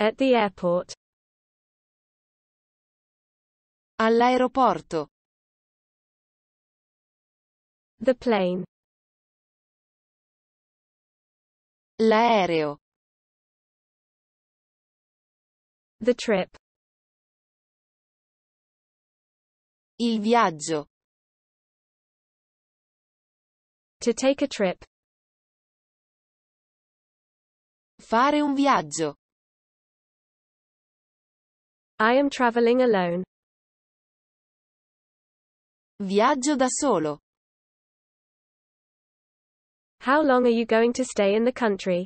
At the airport. All'aeroporto. The plane. L'aereo. The trip. Il viaggio. To take a trip. Fare un viaggio. I am traveling alone. Viaggio da solo. How long are you going to stay in the country?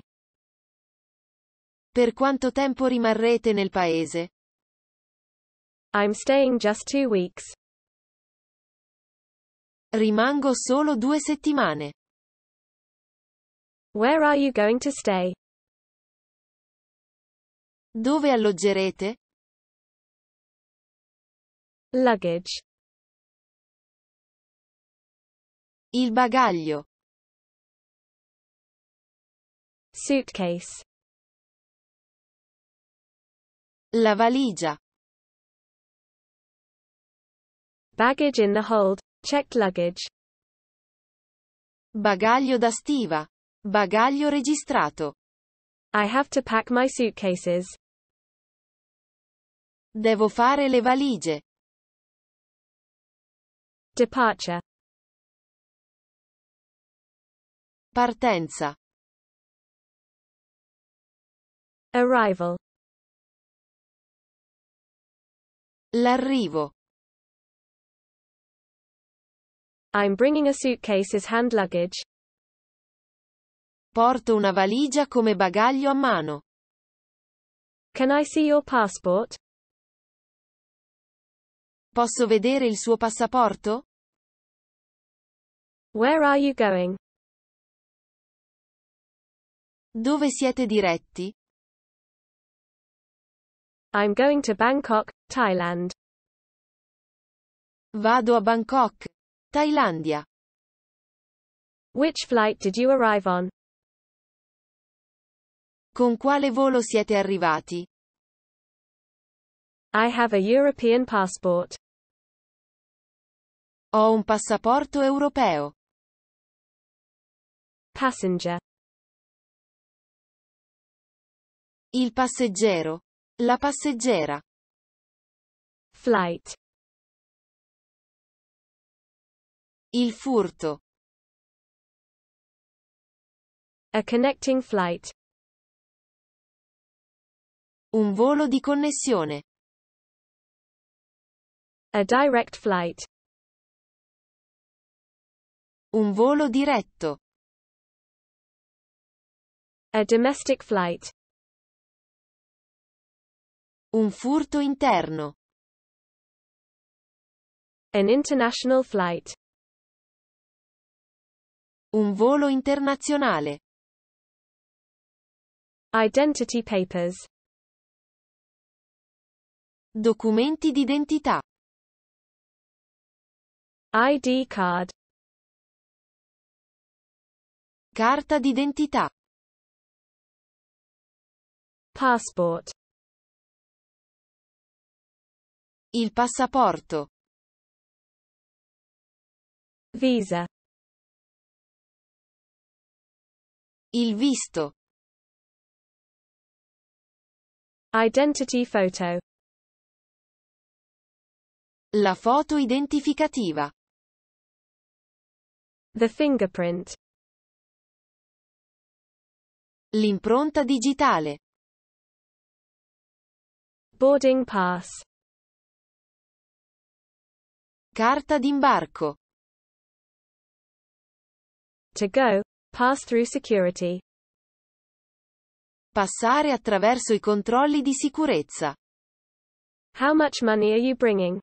Per quanto tempo rimarrete nel paese? I'm staying just two weeks. Rimango solo due settimane. Where are you going to stay? Dove alloggerete? Luggage. Il bagaglio. Suitcase. La valigia. Baggage in the hold. Checked luggage. Bagaglio da stiva. Bagaglio registrato. I have to pack my suitcases. Devo fare le valigie. Departure. Partenza. Arrival. L'arrivo. I'm bringing a suitcase as hand luggage. Porto una valigia come bagaglio a mano. Can I see your passport? Posso vedere il suo passaporto? Where are you going? Dove siete diretti? I'm going to Bangkok, Thailand. Vado a Bangkok, Thailandia. Which flight did you arrive on? Con quale volo siete arrivati? I have a European passport. Ho un passaporto europeo. Passenger. Il passeggero. La passeggera. Flight. Il furto. A connecting flight. Un volo di connessione. A direct flight. Un volo diretto. A domestic flight. Un furto interno. An international flight. Un volo internazionale. Identity papers. Documenti d'identità. ID card. Carta d'identità. Passport. Il passaporto. Visa. Il visto. Identity photo. La foto identificativa. The fingerprint. L'impronta digitale. Boarding pass. Carta d'imbarco. To go, Pass-through security. Passare attraverso i controlli di sicurezza. How much money are you bringing?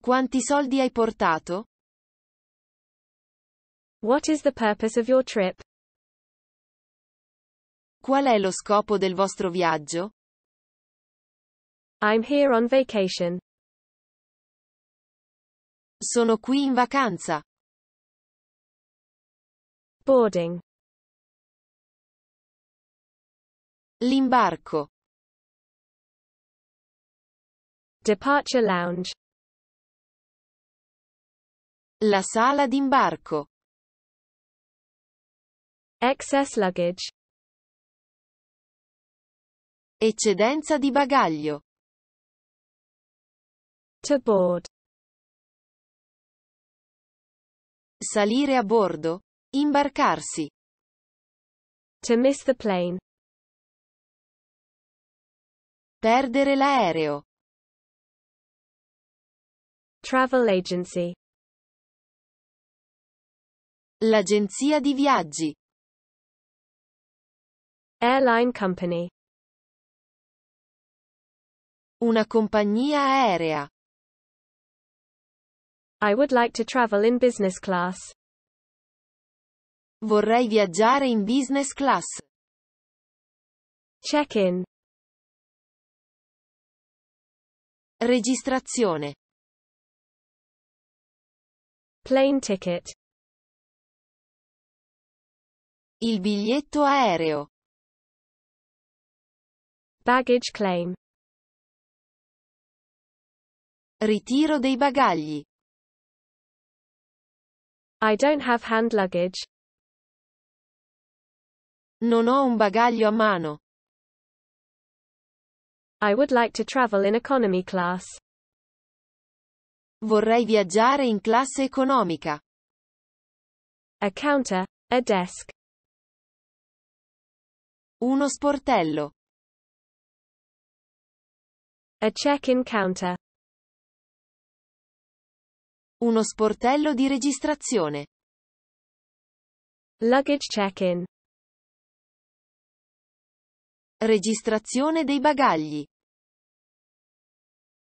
Quanti soldi hai portato? What is the purpose of your trip? Qual è lo scopo del vostro viaggio? I'm here on vacation. Sono qui in vacanza boarding l'imbarco departure lounge la sala d'imbarco excess luggage eccedenza di bagaglio to board salire a bordo Imbarcarsi. To miss the plane. Perdere l'aereo. Travel agency. L'agenzia di viaggi. Airline company. Una compagnia aerea. I would like to travel in business class. Vorrei viaggiare in business class. Check-in. Registrazione. Plane ticket. Il biglietto aereo. Baggage claim. Ritiro dei bagagli. I don't have hand luggage. Non ho un bagaglio a mano. I would like to travel in economy class. Vorrei viaggiare in classe economica. A counter, a desk. Uno sportello. A check-in counter. Uno sportello di registrazione. Luggage check-in. Registrazione dei bagagli.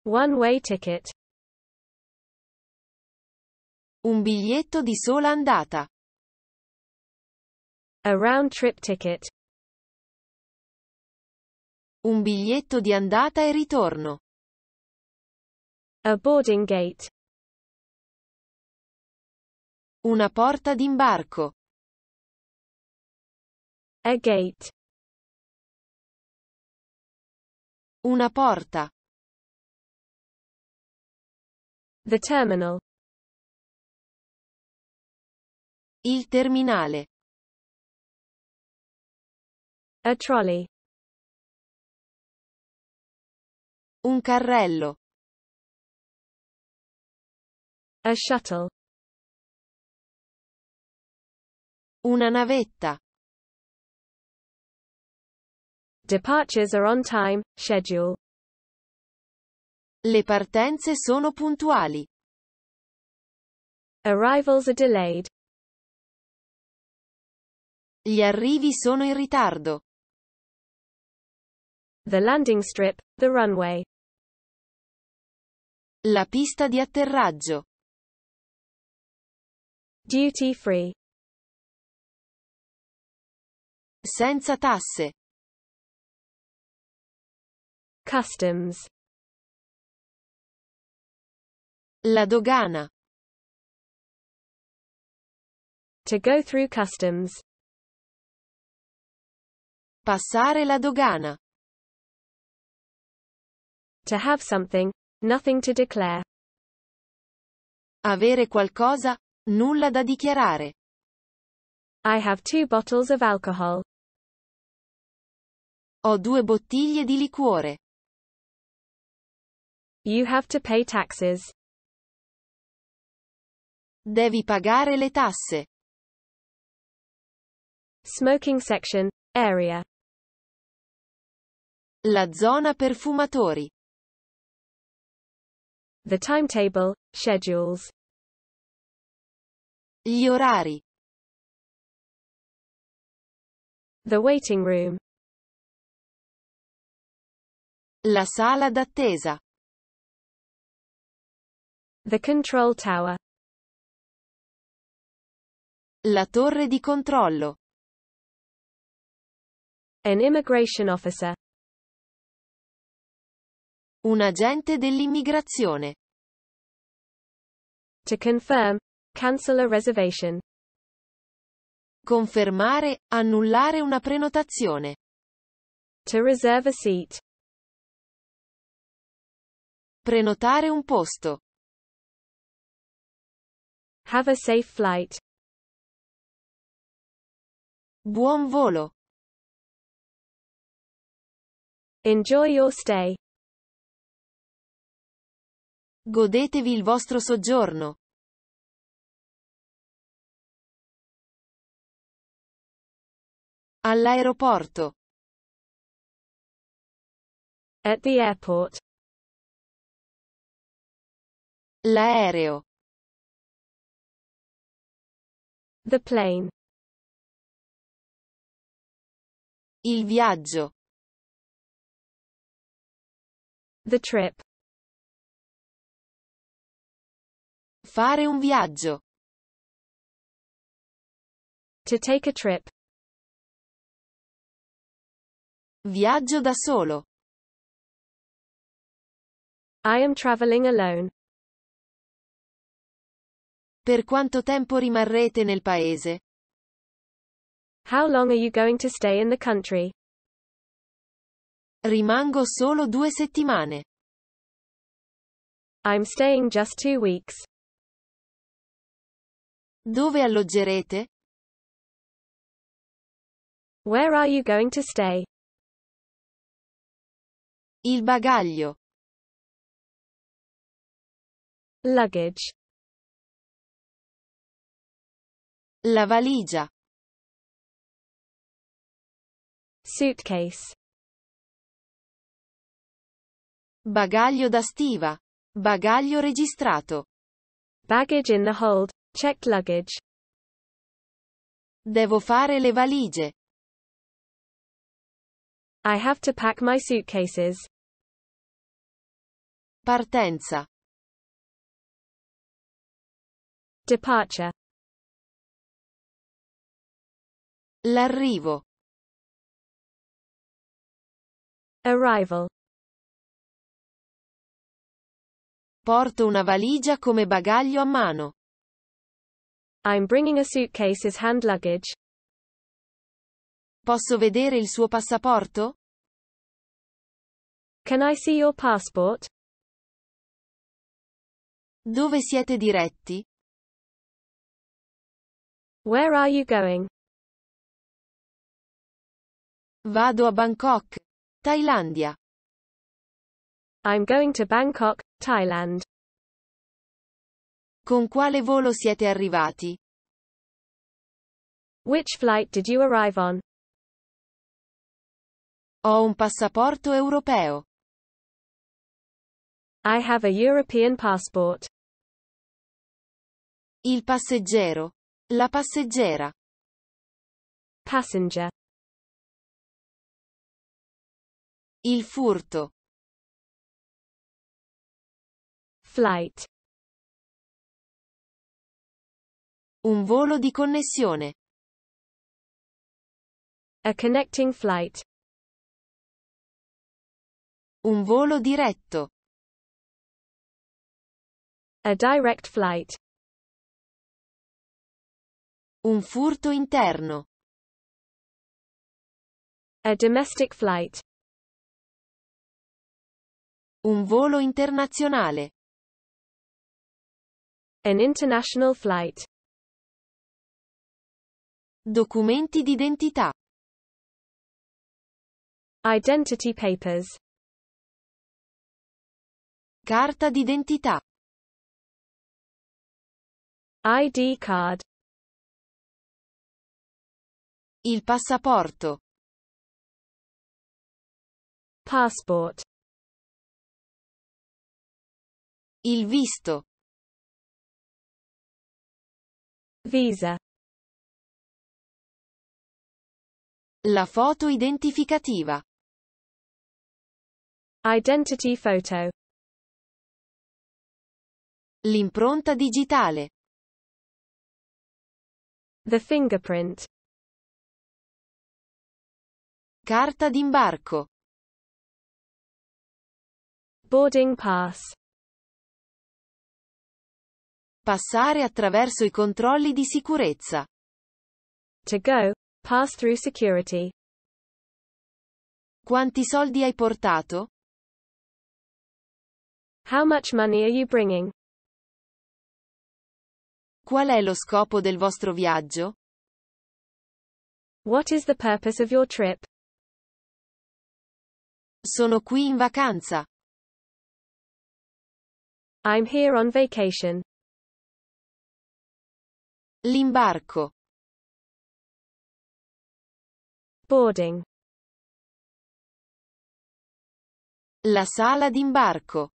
One-way ticket. Un biglietto di sola andata. A round trip ticket. Un biglietto di andata e ritorno. A boarding gate. Una porta d'imbarco. A gate. Una porta. The terminal. Il terminale. A trolley. Un carrello. A shuttle. Una navetta. Departures are on time, schedule. Le partenze sono puntuali. Arrivals are delayed. Gli arrivi sono in ritardo. The landing strip, the runway. La pista di atterraggio. Duty free. Senza tasse. Customs. La dogana. To go through customs. Passare la dogana. To have something, nothing to declare. Avere qualcosa, nulla da dichiarare. I have two bottles of alcohol. Ho due bottiglie di liquore. You have to pay taxes. Devi pagare le tasse. Smoking section, area. La zona per fumatori. The timetable, schedules. Gli orari. The waiting room. La sala d'attesa. The control tower. La torre di controllo. An immigration officer. Un agente dell'immigrazione. To confirm. Cancel a reservation. Confermare, annullare una prenotazione. To reserve a seat. Prenotare un posto. Have a safe flight. Buon volo. Enjoy your stay. Godetevi il vostro soggiorno. All'aeroporto. At the airport. L'aereo. The plane. Il viaggio. The trip. Fare un viaggio. To take a trip. Viaggio da solo. I am traveling alone. Per quanto tempo rimarrete nel paese? How long are you going to stay in the country? Rimango solo due settimane. I'm staying just two weeks. Dove alloggerete? Where are you going to stay? Il bagaglio. Luggage. La valigia. Suitcase. Bagaglio da stiva. Bagaglio registrato. Baggage in the hold. Checked luggage. Devo fare le valigie. I have to pack my suitcases. Partenza. Departure. L'arrivo. Arrival. Porto una valigia come bagaglio a mano. I'm bringing a suitcase as hand luggage. Posso vedere il suo passaporto? Can I see your passport? Dove siete diretti? Where are you going? Vado a Bangkok, Thailandia. I'm going to Bangkok, Thailand. Con quale volo siete arrivati? Which flight did you arrive on? Ho un passaporto europeo. I have a European passport. Il passeggero. La passeggera. Passenger. Il furto. Flight. Un volo di connessione. A connecting flight. Un volo diretto. A direct flight. Un furto interno. A domestic flight. Un volo internazionale. An international flight. Documenti d'identità. Identity papers. Carta d'identità. ID card. Il passaporto. Passport. Il visto. Visa. La foto identificativa. Identity photo. L'impronta digitale. The fingerprint. Carta d'imbarco. Boarding pass. Passare attraverso i controlli di sicurezza. To go. Pass through security. Quanti soldi hai portato? How much money are you bringing? Qual è lo scopo del vostro viaggio? What is the purpose of your trip? Sono qui in vacanza. I'm here on vacation. L'imbarco. Boarding. La sala d'imbarco.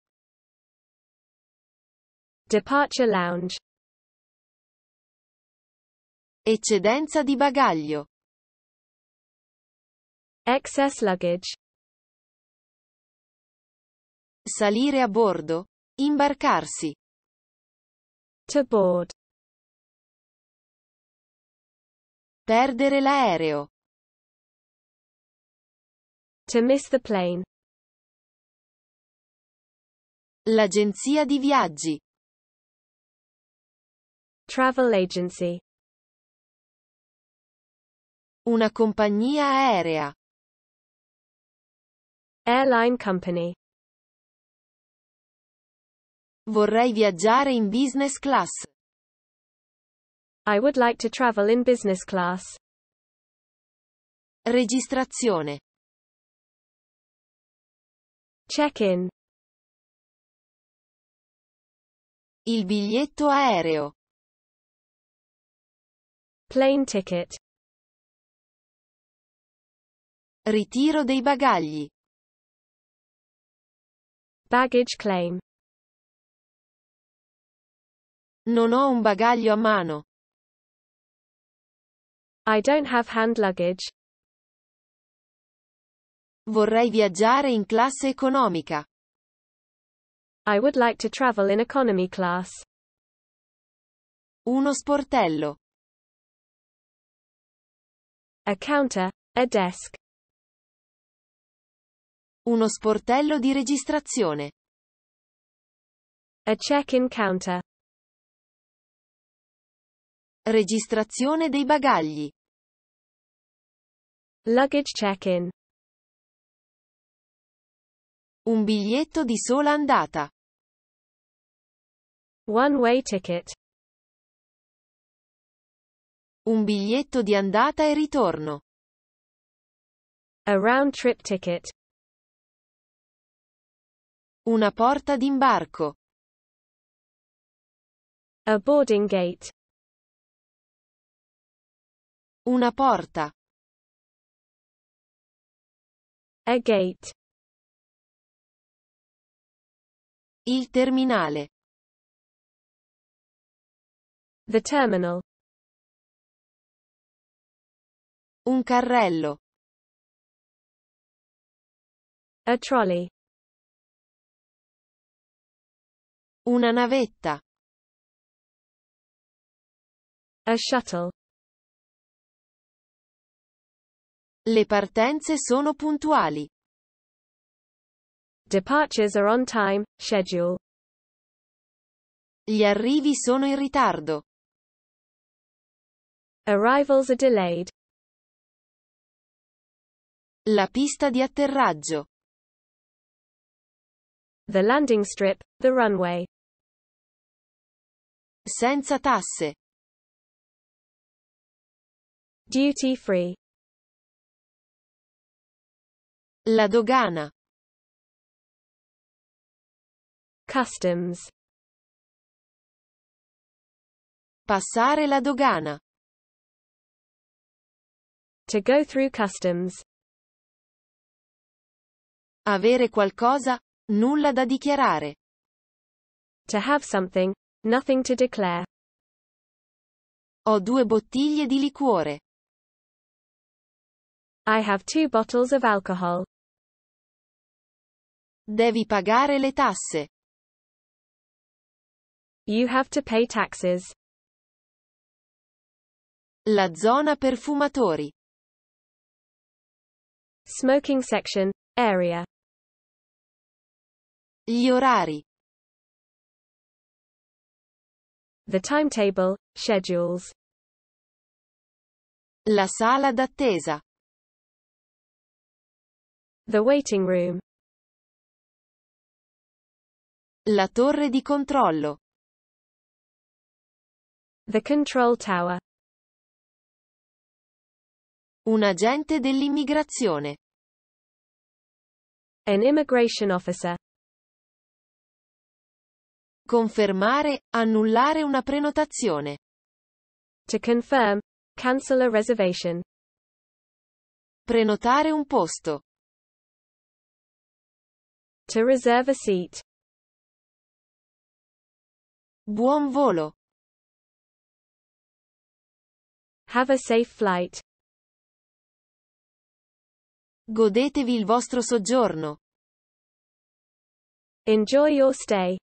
Departure lounge. Eccedenza di bagaglio. Excess luggage. Salire a bordo. Imbarcarsi. To board. Perdere l'aereo. To miss the plane. L'agenzia di viaggi. Travel agency. Una compagnia aerea. Airline company. Vorrei viaggiare in business class. I would like to travel in business class. Registrazione. Check-in. Il biglietto aereo. Plane ticket. Ritiro dei bagagli. Baggage claim. Non ho un bagaglio a mano. I don't have hand luggage. Vorrei viaggiare in classe economica. I would like to travel in economy class. Uno sportello. A counter, a desk. Uno sportello di registrazione. A check-in counter. Registrazione dei bagagli. Luggage check-in. Un biglietto di sola andata. One-way ticket. Un biglietto di andata e ritorno. A round trip ticket. Una porta d'imbarco. A boarding gate. Una porta. A gate. Il terminale. The terminal. Un carrello. A trolley. Una navetta. A shuttle. Le partenze sono puntuali. Departures are on time, schedule. Gli arrivi sono in ritardo. Arrivals are delayed. La pista di atterraggio. The landing strip, the runway. Senza tasse. Duty free. La dogana. Customs. Passare la dogana. To go through customs. Avere qualcosa, nulla da dichiarare. To have something, nothing to declare. Ho due bottiglie di liquore. I have two bottles of alcohol. Devi pagare le tasse. You have to pay taxes. La zona per fumatori. Smoking section, area. Gli orari. The timetable, schedules. La sala d'attesa. The waiting room. La torre di controllo. The control tower. Un agente dell'immigrazione. An immigration officer. Confermare, annullare una prenotazione. To confirm, cancel a reservation. Prenotare un posto. To reserve a seat. Buon volo. Have a safe flight. Godetevi il vostro soggiorno. Enjoy your stay.